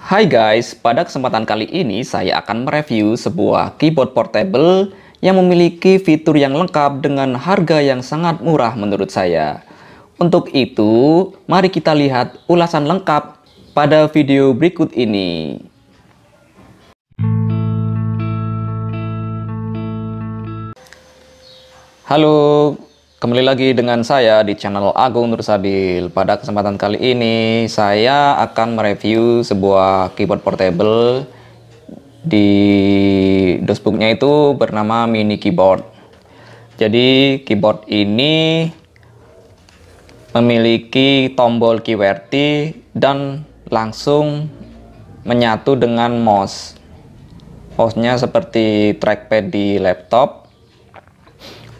Hai guys, pada kesempatan kali ini saya akan mereview sebuah keyboard portable yang memiliki fitur yang lengkap dengan harga yang sangat murah menurut saya. Untuk itu, mari kita lihat ulasan lengkap pada video berikut ini. Halo, Kembali lagi dengan saya di channel Agung Nur Sabil Pada kesempatan kali ini, saya akan mereview sebuah keyboard portable di dosbooknya itu bernama mini keyboard. Jadi keyboard ini memiliki tombol QWERTY dan langsung menyatu dengan mouse. Mouse-nya seperti trackpad di laptop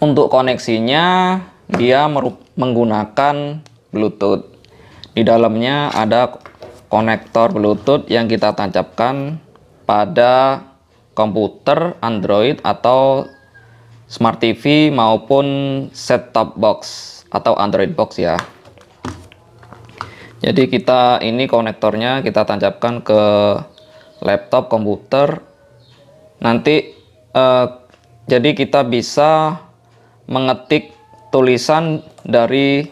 untuk koneksinya dia menggunakan Bluetooth. Di dalamnya ada konektor Bluetooth yang kita tancapkan pada komputer Android atau Smart TV maupun set-top box atau Android box ya. Jadi kita ini konektornya kita tancapkan ke laptop komputer. Nanti eh, jadi kita bisa mengetik tulisan dari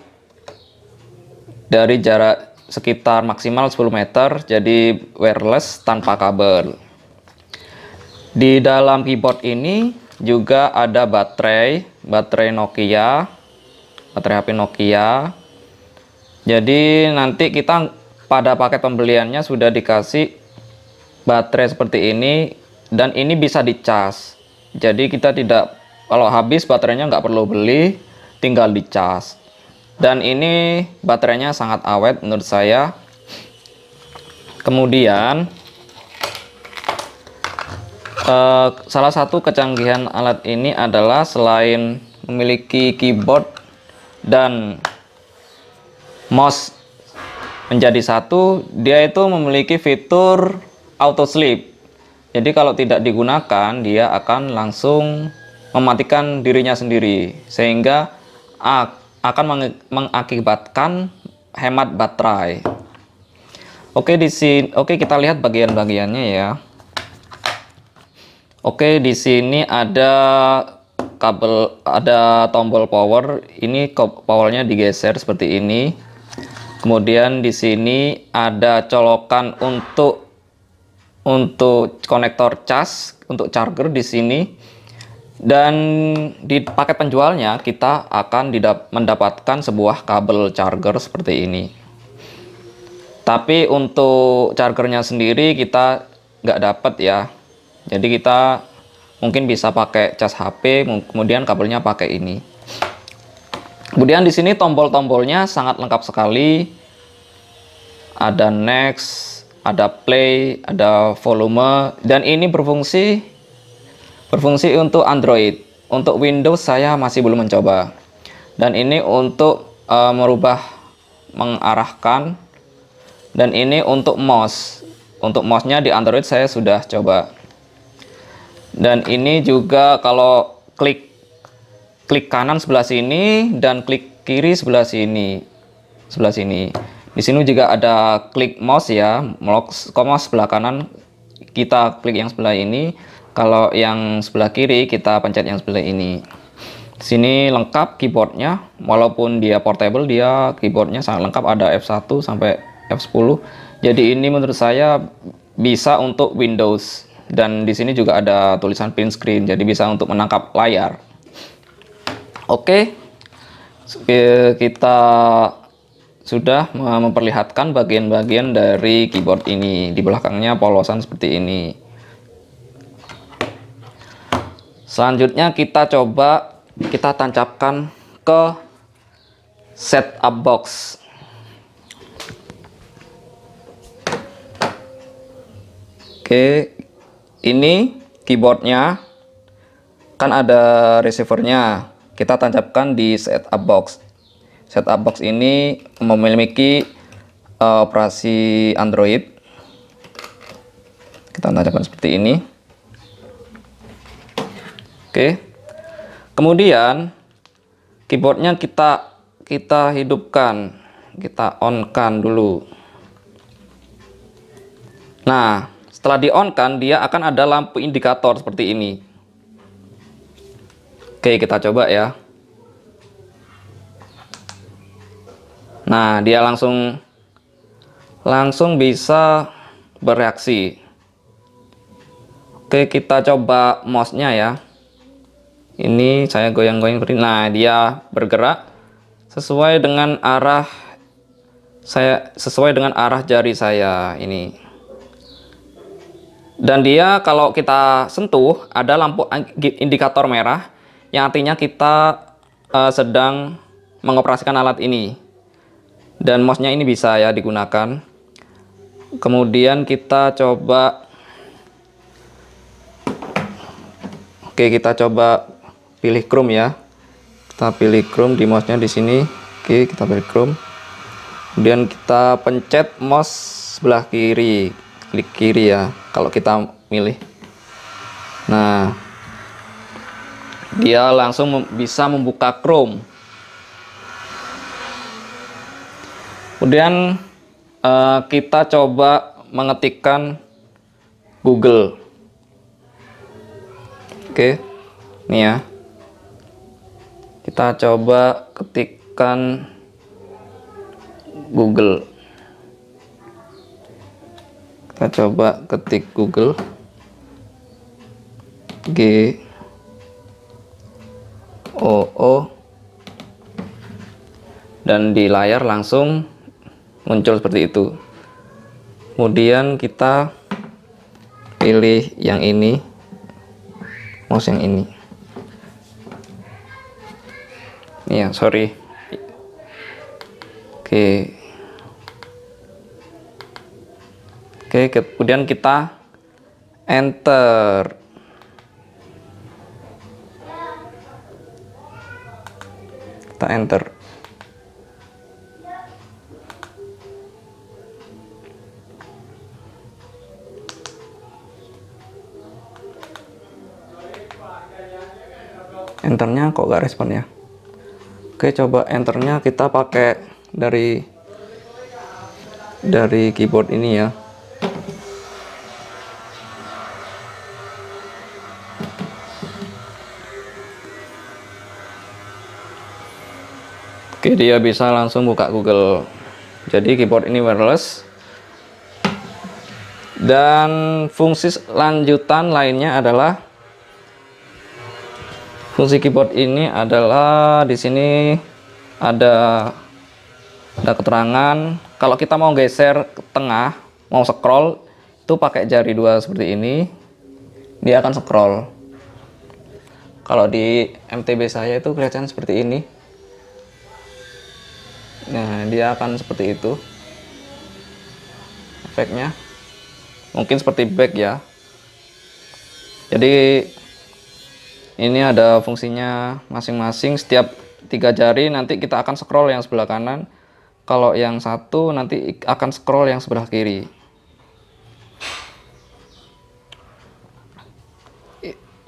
dari jarak sekitar maksimal 10 meter jadi wireless tanpa kabel di dalam keyboard ini juga ada baterai baterai Nokia baterai HP Nokia jadi nanti kita pada paket pembeliannya sudah dikasih baterai seperti ini dan ini bisa dicas jadi kita tidak kalau habis baterainya nggak perlu beli, tinggal dicas. Dan ini baterainya sangat awet menurut saya. Kemudian eh, salah satu kecanggihan alat ini adalah selain memiliki keyboard dan mouse menjadi satu, dia itu memiliki fitur auto sleep. Jadi kalau tidak digunakan, dia akan langsung mematikan dirinya sendiri sehingga akan mengakibatkan hemat baterai. Oke di sini oke kita lihat bagian-bagiannya ya. Oke di sini ada kabel ada tombol power. Ini powernya digeser seperti ini. Kemudian di sini ada colokan untuk untuk konektor cas untuk charger di sini dan di paket penjualnya kita akan mendapatkan sebuah kabel charger seperti ini. Tapi untuk chargernya sendiri kita nggak dapat ya. Jadi kita mungkin bisa pakai cas HP, kemudian kabelnya pakai ini. Kemudian di sini tombol-tombolnya sangat lengkap sekali. Ada next, ada play, ada volume, dan ini berfungsi Berfungsi untuk Android. Untuk Windows saya masih belum mencoba. Dan ini untuk uh, merubah mengarahkan dan ini untuk mouse. Untuk mouse-nya di Android saya sudah coba. Dan ini juga kalau klik klik kanan sebelah sini dan klik kiri sebelah sini. Sebelah sini. Di sini juga ada klik mouse ya, mouse sebelah kanan kita klik yang sebelah ini kalau yang sebelah kiri kita pencet yang sebelah ini. sini lengkap keyboardnya, walaupun dia portable dia keyboardnya sangat lengkap ada F1 sampai F10. Jadi ini menurut saya bisa untuk Windows dan di sini juga ada tulisan print screen jadi bisa untuk menangkap layar. Oke. Okay. Kita sudah memperlihatkan bagian-bagian dari keyboard ini. Di belakangnya polosan seperti ini. Selanjutnya kita coba kita tancapkan ke setup box. Oke, ini keyboardnya kan ada receivernya. Kita tancapkan di setup box. Setup box ini memiliki uh, operasi Android. Kita tancapkan seperti ini. Oke. Kemudian keyboardnya kita kita hidupkan, kita onkan dulu. Nah, setelah di onkan dia akan ada lampu indikator seperti ini. Oke, kita coba ya. Nah, dia langsung langsung bisa bereaksi. Oke, kita coba mouse-nya ya ini saya goyang-goyang seperti nah dia bergerak sesuai dengan arah saya sesuai dengan arah jari saya ini dan dia kalau kita sentuh ada lampu indikator merah yang artinya kita uh, sedang mengoperasikan alat ini dan mouse-nya ini bisa ya digunakan kemudian kita coba oke kita coba pilih Chrome ya kita pilih Chrome di mouse nya di sini oke kita pilih Chrome kemudian kita pencet mouse sebelah kiri klik kiri ya kalau kita milih nah dia langsung bisa membuka Chrome kemudian uh, kita coba mengetikkan Google oke okay. ini ya kita coba ketikkan Google kita coba ketik Google G O O dan di layar langsung muncul seperti itu kemudian kita pilih yang ini mouse yang ini ya sorry oke oke kemudian kita enter kita enter enternya kok gak respon ya Oke, coba enternya kita pakai dari dari keyboard ini ya. Oke, dia bisa langsung buka Google. Jadi keyboard ini wireless. Dan fungsi lanjutan lainnya adalah fungsi keyboard ini adalah di sini ada ada keterangan kalau kita mau geser ke tengah mau scroll itu pakai jari dua seperti ini dia akan scroll kalau di MTB saya itu kelihatan seperti ini nah dia akan seperti itu efeknya mungkin seperti back ya jadi ini ada fungsinya masing-masing setiap tiga jari nanti kita akan scroll yang sebelah kanan kalau yang satu nanti akan scroll yang sebelah kiri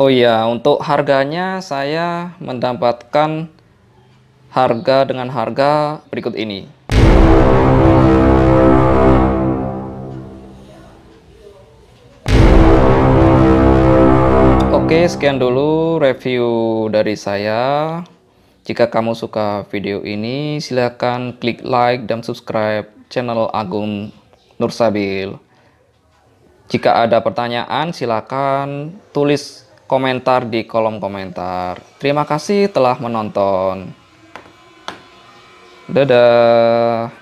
Oh iya, untuk harganya saya mendapatkan harga dengan harga berikut ini. Oke, sekian dulu review dari saya. Jika kamu suka video ini, silahkan klik like dan subscribe channel Agung Nursabil. Jika ada pertanyaan, silakan tulis komentar di kolom komentar. Terima kasih telah menonton. Dadah.